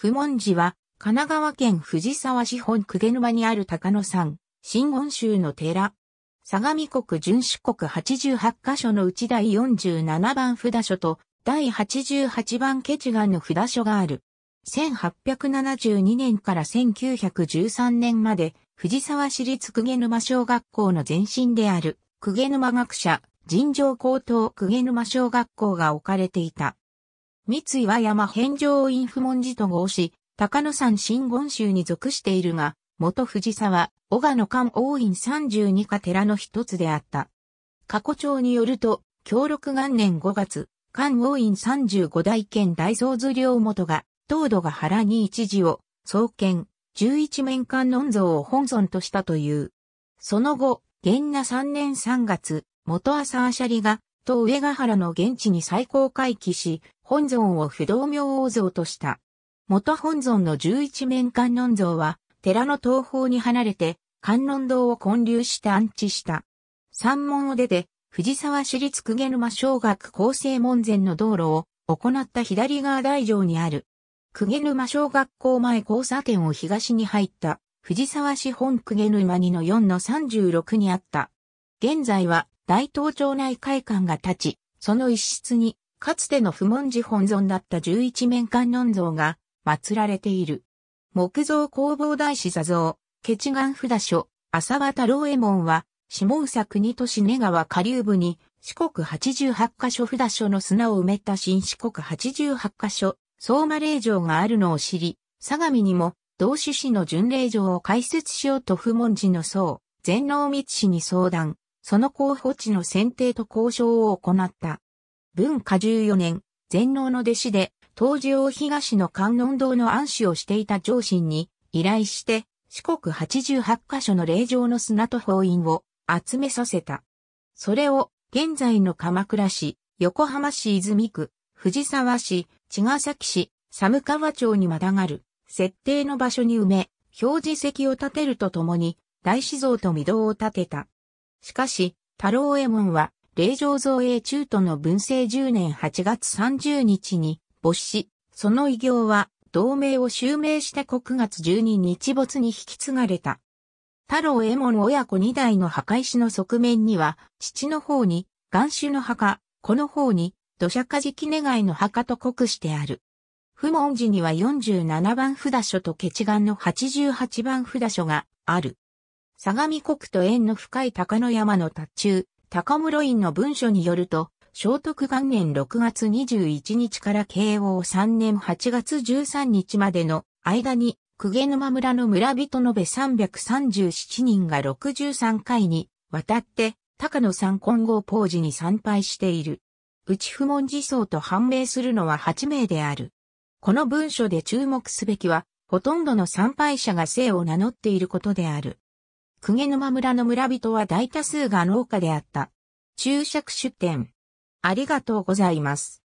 不問寺は、神奈川県藤沢市本毛沼にある高野山、新温州の寺。相模国巡視国88カ所のうち第47番札所と第88番ケチガンの札所がある。1872年から1913年まで、藤沢市立毛沼小学校の前身である、毛沼学者、尋常高等毛沼小学校が置かれていた。三井は山返上院不文字と合し、高野山新言宗に属しているが、元藤沢、小賀野官王院32家寺の一つであった。過去帳によると、協力元年5月、官王院35代兼大僧図領元が、東土が原に一時を、創建、11面観音像を本尊としたという。その後、元那3年3月、元朝あしゃりが、と上ヶ原の現地に再公開期し、本尊を不動明王像とした。元本尊の十一面観音像は、寺の東方に離れて、観音堂を建立して安置した。山門を出て、藤沢市立久下沼小学厚生門前の道路を行った左側大城にある。久下沼小学校前交差点を東に入った藤沢市本久下沼2の4の36にあった。現在は大東町内会館が立ち、その一室にかつての不問寺本尊だった十一面観音像が祀られている。木造工房大師座像、ケン札所、浅羽太郎右衛門は、下佐国都市根川下流部に、四国八十八カ所札所の砂を埋めた新四国八十八カ所、相馬霊場があるのを知り、相模にも、同種市の巡礼場を開設しようと不問寺の僧、全能密使に相談、その候補地の選定と交渉を行った。文化14年、全能の弟子で、当時大東の観音堂の暗視をしていた上信に依頼して、四国88カ所の霊場の砂と法印を集めさせた。それを、現在の鎌倉市、横浜市泉区、藤沢市、茅ヶ崎市、寒川町にまたがる、設定の場所に埋め、表示石を建てるとともに、大志像と御堂を建てた。しかし、太郎右衛門は、霊場造営中途の文政10年8月30日に没し、その偉業は同盟を襲名した9月12日没に引き継がれた。太郎衛門親子2代の墓石の側面には、父の方に、岩種の墓、この方に、土砂火事記願いの墓と刻してある。不問寺には47番札所とケチガの88番札所がある。相模国と縁の深い高野山の達中、高室院の文書によると、聖徳元年6月21日から慶応3年8月13日までの間に、久下沼村の村人延べ337人が63回に渡って、高野山金剛ポージに参拝している。内不問寺僧と判明するのは8名である。この文書で注目すべきは、ほとんどの参拝者が姓を名乗っていることである。鵠沼村の村人は大多数が農家であった。注釈出典。ありがとうございます。